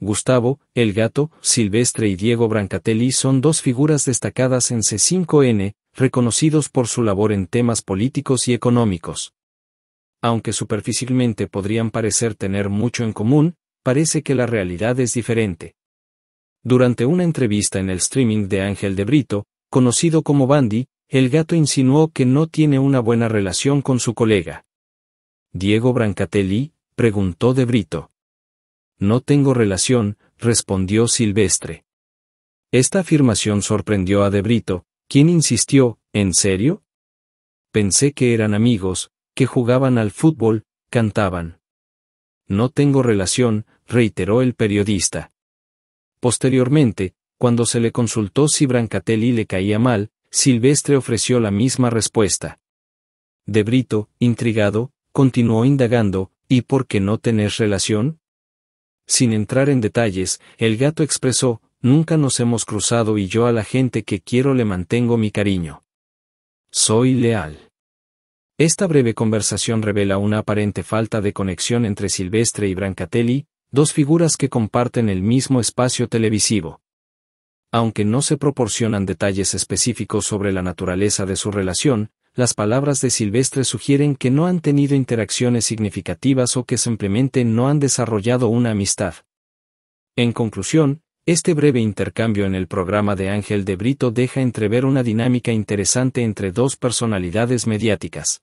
Gustavo, El Gato, Silvestre y Diego Brancatelli son dos figuras destacadas en C5N, reconocidos por su labor en temas políticos y económicos. Aunque superficialmente podrían parecer tener mucho en común, parece que la realidad es diferente. Durante una entrevista en el streaming de Ángel de Brito, conocido como Bandy, el gato insinuó que no tiene una buena relación con su colega. Diego Brancatelli, preguntó de Brito. No tengo relación, respondió Silvestre. Esta afirmación sorprendió a De Brito, quien insistió, ¿en serio? Pensé que eran amigos, que jugaban al fútbol, cantaban. No tengo relación, reiteró el periodista. Posteriormente, cuando se le consultó si Brancatelli le caía mal, Silvestre ofreció la misma respuesta. De Brito, intrigado, continuó indagando, ¿y por qué no tenés relación? Sin entrar en detalles, el gato expresó, nunca nos hemos cruzado y yo a la gente que quiero le mantengo mi cariño. Soy leal. Esta breve conversación revela una aparente falta de conexión entre Silvestre y Brancatelli, dos figuras que comparten el mismo espacio televisivo. Aunque no se proporcionan detalles específicos sobre la naturaleza de su relación, las palabras de Silvestre sugieren que no han tenido interacciones significativas o que simplemente no han desarrollado una amistad. En conclusión, este breve intercambio en el programa de Ángel de Brito deja entrever una dinámica interesante entre dos personalidades mediáticas.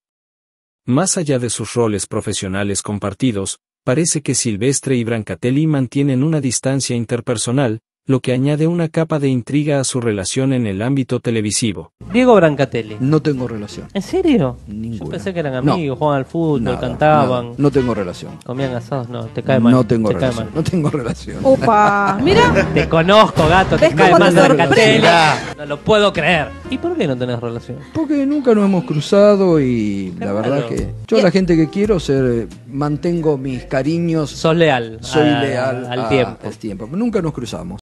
Más allá de sus roles profesionales compartidos, parece que Silvestre y Brancatelli mantienen una distancia interpersonal, lo que añade una capa de intriga a su relación en el ámbito televisivo. Diego Brancatelli. No tengo relación. ¿En serio? Ninguna. Yo pensé que eran amigos, jugaban al fútbol, cantaban. No tengo relación. Comían asados, no, te cae mal. No tengo relación. No tengo relación. Opa, mira. Te conozco, gato, te cae mal Brancatelli. No lo puedo creer. ¿Y por qué no tenés relación? Porque nunca nos hemos cruzado y la verdad que yo a la gente que quiero ser eh, mantengo mis cariños. Sos leal. Soy leal al tiempo. Nunca nos cruzamos.